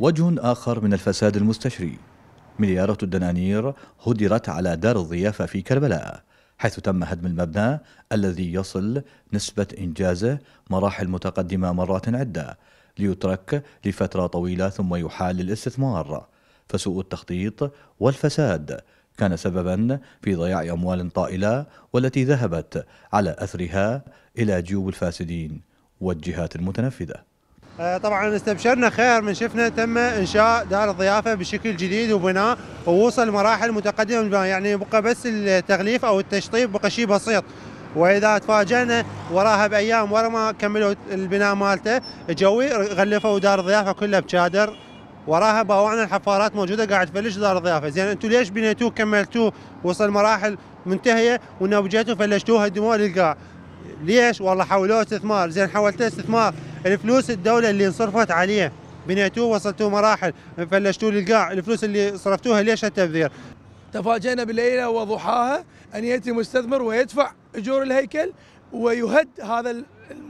وجه آخر من الفساد المستشري مليارات الدنانير هدرت على دار الضيافة في كربلاء حيث تم هدم المبنى الذي يصل نسبة إنجازه مراحل متقدمة مرات عدة ليترك لفترة طويلة ثم يحال للاستثمار فسوء التخطيط والفساد كان سببا في ضياع أموال طائلة والتي ذهبت على أثرها إلى جيوب الفاسدين والجهات المتنفذة آه، طبعا استبشرنا خير من شفنا تم انشاء دار الضيافه بشكل جديد وبناء ووصل مراحل متقدمه من البناء يعني بقى بس التغليف او التشطيب بقى شيء بسيط واذا تفاجئنا وراها بايام ورا ما كملوا البناء مالته جوي غلفوا دار الضيافه كلها بشادر وراها باوعنا الحفارات موجوده قاعد تفلش دار الضيافه زين انتم ليش بنيتوه كملتوه وصل مراحل منتهيه وانه ونوجيتوه فلشتوه هدموه للقاع ليش والله حولوه استثمار زين حولته استثمار الفلوس الدولة اللي انصرفت عليه بنيتوه وصلتوه مراحل فلشتوه للقاع الفلوس اللي صرفتوها ليش التبذير تفاجئنا بالليلة وضحاها أن يأتي مستثمر ويدفع أجور الهيكل ويهد هذا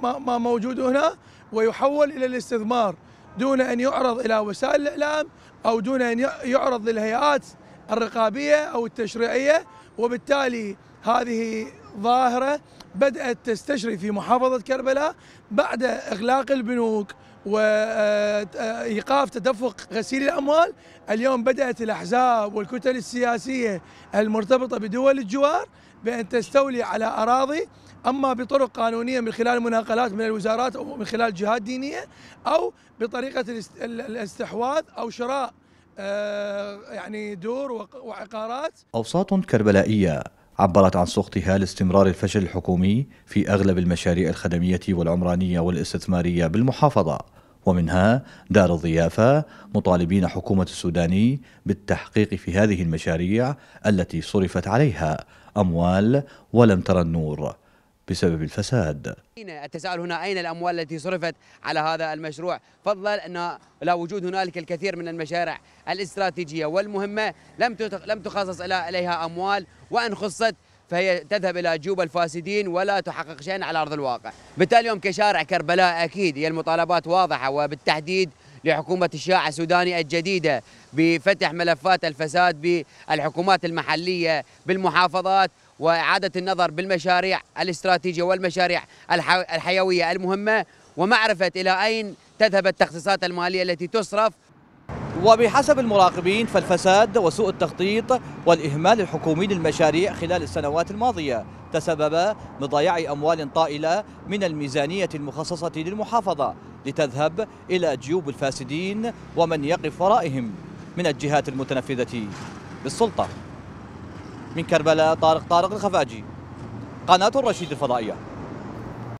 ما موجود هنا ويحول إلى الاستثمار دون أن يعرض إلى وسائل الإعلام أو دون أن يعرض للهيئات الرقابية أو التشريعية وبالتالي هذه ظاهرة بدأت تستشري في محافظة كربلاء بعد إغلاق البنوك وإيقاف آه، آه، تدفق غسيل الأموال اليوم بدأت الأحزاب والكتل السياسية المرتبطة بدول الجوار بأن تستولي على أراضي أما بطرق قانونية من خلال مناقلات من الوزارات أو من خلال جهات دينية أو بطريقة الاستحواذ أو شراء آه، يعني دور وعقارات أوساط كربلائية عبرت عن سخطها لاستمرار الفشل الحكومي في أغلب المشاريع الخدمية والعمرانية والاستثمارية بالمحافظة ومنها دار الضيافة مطالبين حكومة السوداني بالتحقيق في هذه المشاريع التي صرفت عليها أموال ولم ترى النور بسبب الفساد التساؤل هنا أين الأموال التي صرفت على هذا المشروع فضلا أن لا وجود هنالك الكثير من المشاريع الاستراتيجية والمهمة لم لم تخصص إليها أموال وإن خصت فهي تذهب الى جيوب الفاسدين ولا تحقق شيئا على ارض الواقع، بالتالي اليوم كشارع كربلاء اكيد هي المطالبات واضحه وبالتحديد لحكومه الشيعة السوداني الجديده بفتح ملفات الفساد بالحكومات المحليه بالمحافظات وإعادة النظر بالمشاريع الاستراتيجية والمشاريع الحيوية المهمة ومعرفة إلى أين تذهب التخصيصات المالية التي تصرف وبحسب المراقبين فالفساد وسوء التخطيط والإهمال الحكومي للمشاريع خلال السنوات الماضية تسبب بضياع أموال طائلة من الميزانية المخصصة للمحافظة لتذهب إلى جيوب الفاسدين ومن يقف ورائهم من الجهات المتنفذة بالسلطة من كربلاء طارق طارق الخفاجي قناة الرشيد الفضائية